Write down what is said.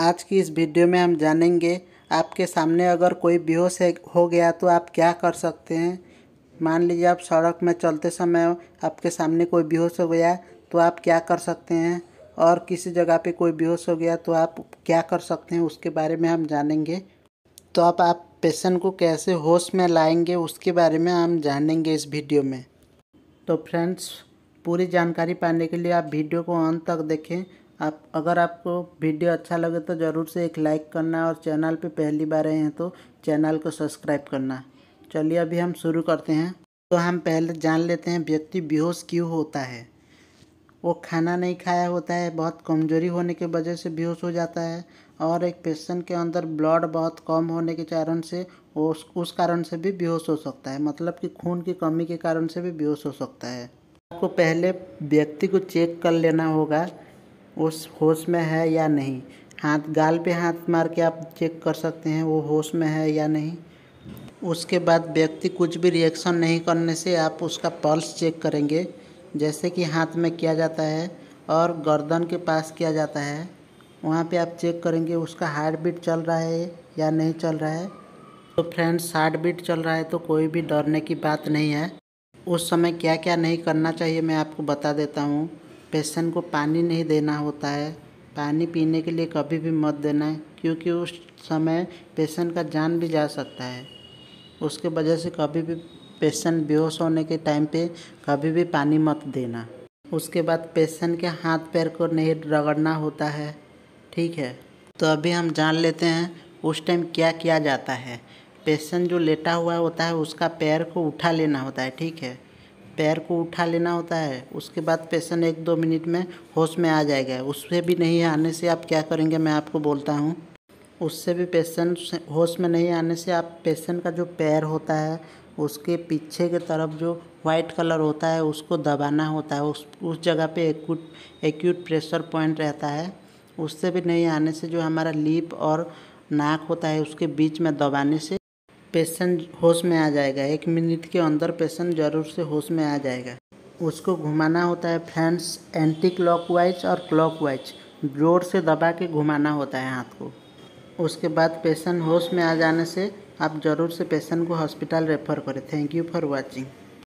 आज की इस वीडियो में हम जानेंगे आपके सामने अगर कोई बेहोश हो गया तो आप क्या कर सकते हैं मान लीजिए आप सड़क में चलते समय आपके सामने कोई बेहोश हो गया तो आप क्या कर सकते हैं और किसी जगह पे कोई बेहोश हो गया तो आप क्या कर सकते हैं उसके बारे में हम जानेंगे तो आप आप पेशेंट को कैसे होश में लाएंगे उसके बारे में हम जानेंगे इस वीडियो में तो फ्रेंड्स पूरी जानकारी पाने के लिए आप वीडियो को अंत तक देखें आप अगर आपको वीडियो अच्छा लगे तो ज़रूर से एक लाइक करना और चैनल पे पहली बार आए हैं तो चैनल को सब्सक्राइब करना चलिए अभी हम शुरू करते हैं तो हम पहले जान लेते हैं व्यक्ति बेहोश क्यों होता है वो खाना नहीं खाया होता है बहुत कमज़ोरी होने की वजह से बेहोश हो जाता है और एक पेशेंट के अंदर ब्लड बहुत कम होने के कारण से वो उस कारण से भी बेहोश हो सकता है मतलब कि खून की कमी के कारण से भी बेहोश हो सकता है आपको पहले व्यक्ति को चेक कर लेना होगा उस होश में है या नहीं हाथ गाल पे हाथ मार के आप चेक कर सकते हैं वो होश में है या नहीं उसके बाद व्यक्ति कुछ भी रिएक्शन नहीं करने से आप उसका पल्स चेक करेंगे जैसे कि हाथ में किया जाता है और गर्दन के पास किया जाता है वहाँ पे आप चेक करेंगे उसका हार्ट बीट चल रहा है या नहीं चल रहा है तो फ्रेंड्स हार्ट बीट चल रहा है तो कोई भी डरने की बात नहीं है उस समय क्या क्या नहीं करना चाहिए मैं आपको बता देता हूँ पेशेंट को पानी नहीं देना होता है पानी पीने के लिए कभी भी मत देना है क्योंकि उस समय पेशेंट का जान भी जा सकता है उसके वजह से कभी भी पेशेंट बेहोश होने के टाइम पे कभी भी पानी मत देना उसके बाद पेशेंट के हाथ पैर को नहीं रगड़ना होता है ठीक है तो अभी हम जान लेते हैं उस टाइम क्या किया जाता है पेशेंट जो लेटा हुआ होता है उसका पैर को उठा लेना होता है ठीक है पैर को उठा लेना होता है उसके बाद पेशेंट एक दो मिनट में होश में आ जाएगा उससे भी नहीं आने से आप क्या करेंगे मैं आपको बोलता हूँ उससे भी पेशेंट होश में नहीं आने से आप पेशेंट का जो पैर होता है उसके पीछे के तरफ जो वाइट कलर होता है उसको दबाना होता है उस उस जगह पे एक्यूट एक्यूट प्रेशर पॉइंट रहता है उससे भी नहीं आने से जो हमारा लीप और नाक होता है उसके बीच में दबाने से पेशेंट होश में आ जाएगा एक मिनट के अंदर पेशेंट ज़रूर से होश में आ जाएगा उसको घुमाना होता है फ्रेंड्स एंटी क्लॉक और क्लॉक जोर से दबा के घुमाना होता है हाथ को उसके बाद पेशेंट होश में आ जाने से आप ज़रूर से पेशेंट को हॉस्पिटल रेफर करें थैंक यू फॉर वॉचिंग